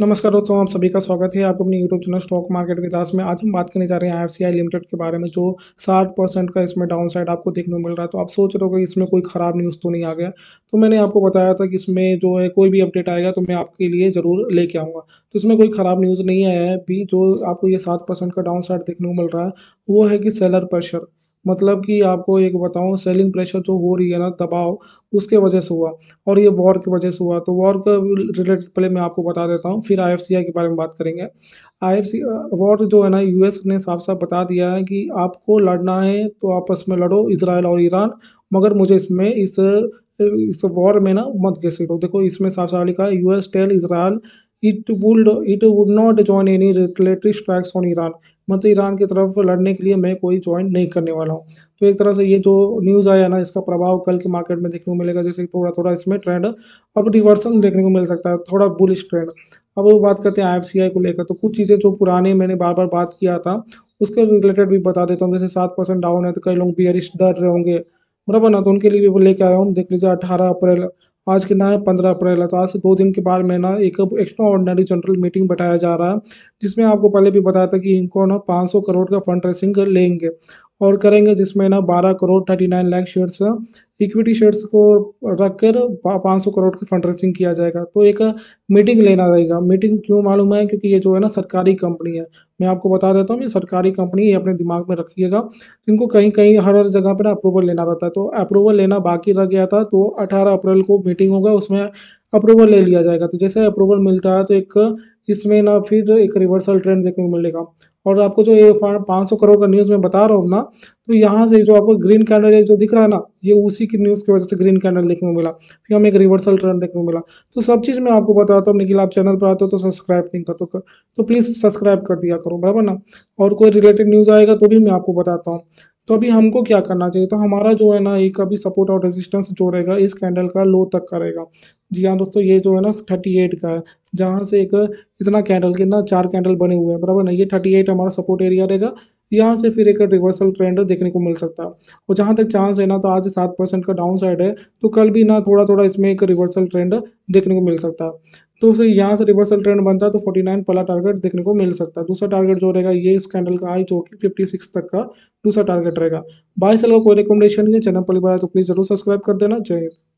नमस्कार दोस्तों आप सभी का स्वागत है आपको अपने यूट्यूब चैनल स्टॉक मार्केट के दास में आज हम बात करने जा रहे हैं आई लिमिटेड के बारे में जो 60 परसेंट का इसमें डाउन साइड आपको देखने को मिल रहा है तो आप सोच रहे हो कि इसमें कोई ख़राब न्यूज़ तो नहीं आ गया तो मैंने आपको बताया था कि इसमें जो है कोई भी अपडेट आएगा तो मैं आपके लिए ज़रूर लेके आऊँगा तो इसमें कोई ख़राब न्यूज़ नहीं आया है अभी जो आपको ये सात का डाउन साइड देखने को मिल रहा है वो है कि सेलर प्रेशर मतलब कि आपको एक बताऊँ सेलिंग प्रेशर जो हो रही है ना दबाव उसके वजह से हुआ और ये वॉर की वजह से हुआ तो वॉर का रिलेटेड पहले मैं आपको बता देता हूँ फिर आई के बारे में बात करेंगे आई वॉर जो है ना यूएस ने साफ साफ बता दिया है कि आपको लड़ना है तो आपस में लड़ो इसराइल और ईरान मगर मुझे इसमें इस इस वॉर में ना मत घसीटो देखो इसमें साफ साफ लिखा है US tell Israel it would it would not join any retaliatory strikes on Iran मतलब ईरान की तरफ लड़ने के लिए मैं कोई ज्वाइन नहीं करने वाला हूँ तो एक तरह से ये जो न्यूज़ आया ना इसका प्रभाव कल के मार्केट में देखने को मिलेगा जैसे थोड़ा थोड़ा इसमें ट्रेंड अब रिवर्सल देखने को मिल सकता है थोड़ा बुलिश ट्रेंड अब वो बात करते हैं आई को लेकर तो कुछ चीज़ें जो पुराने मैंने बार बार बात किया था उसके रिलेटेड भी बता देता हूँ जैसे सात परसेंट डाउन है तो कई लोग बियरिश डर रहे होंगे बराबर ना तो उनके लिए भी लेके आया हूँ देख लीजिए अठारह अप्रैल आज के ना है पंद्रह अप्रैल है तो आज से दो दिन के बाद में ना एक एक्स्ट्रा ऑर्डनरी जनरल मीटिंग बताया जा रहा है जिसमें आपको पहले भी बताया था कि इनको ना पाँच करोड़ का फंड रेसिंग लेंगे और करेंगे जिसमें ना बारह crore thirty nine lakh shares equity shares को रख कर पाँच सौ करोड़ की फंड रेसिंग किया जाएगा तो एक मीटिंग लेना रहेगा मीटिंग क्यों मालूम है क्योंकि ये जो है ना सरकारी कंपनी है मैं आपको बता देता हूँ ये सरकारी कंपनी ये अपने दिमाग में रखिएगा इनको कहीं कहीं हर हर जगह पर अप्रूवल लेना रहता है तो अप्रूवल लेना बाकी रह गया था तो अठारह अप्रैल को मीटिंग होगा उसमें अप्रूवल ले लिया जाएगा तो जैसे अप्रूवल मिलता है तो एक इसमें ना फिर एक रिवर्सल ट्रेंड देखने को मिलेगा और आपको जो ये पाँच सौ करोड़ का न्यूज़ में बता रहा हूँ ना तो यहाँ से जो आपको ग्रीन कैंडल जो दिख रहा है ना ये उसी की न्यूज़ की वजह से ग्रीन कैंडल देखने को मिला फिर हमें एक रिवर्सल ट्रेंड देखने को मिला तो सब चीज़ मैं आपको बताता हूँ निखिल आप चैनल पर आते हो तो सब्सक्राइब नहीं करते तो, तो प्लीज़ सब्सक्राइब कर दिया करो बराबर ना और कोई रिलेटेड न्यूज़ आएगा तो भी मैं आपको बताता हूँ तो अभी हमको क्या करना चाहिए तो हमारा जो है ना एक अभी सपोर्ट और रेजिस्टेंस जो रहेगा इस कैंडल का लो तक का रहेगा जी हाँ दोस्तों ये जो है ना थर्टी एट का है जहाँ से एक इतना कैंडल के ना चार कैंडल बने हुए हैं बराबर ना ये थर्टी एट हमारा सपोर्ट एरिया रहेगा यहाँ से फिर एक रिवर्सल ट्रेंड देखने को मिल सकता है और जहाँ तक चांस है ना तो आज सात परसेंट का डाउन साइड है तो कल भी ना थोड़ा थोड़ा इसमें एक रिवर्सल ट्रेंड देखने को मिल सकता है तो उसे यहाँ से रिवर्सल ट्रेंड बनता है तो 49 पहला टारगेट देखने को मिल सकता है दूसरा टारगेट जो रहेगा ये इस कैंडल का आई जो कि 56 तक का दूसरा टारगेट रहेगा बाई का कोई रिकमेंडेशन नहीं है चैनल पर बताया तो प्लीज़ जरूर सब्सक्राइब कर देना जय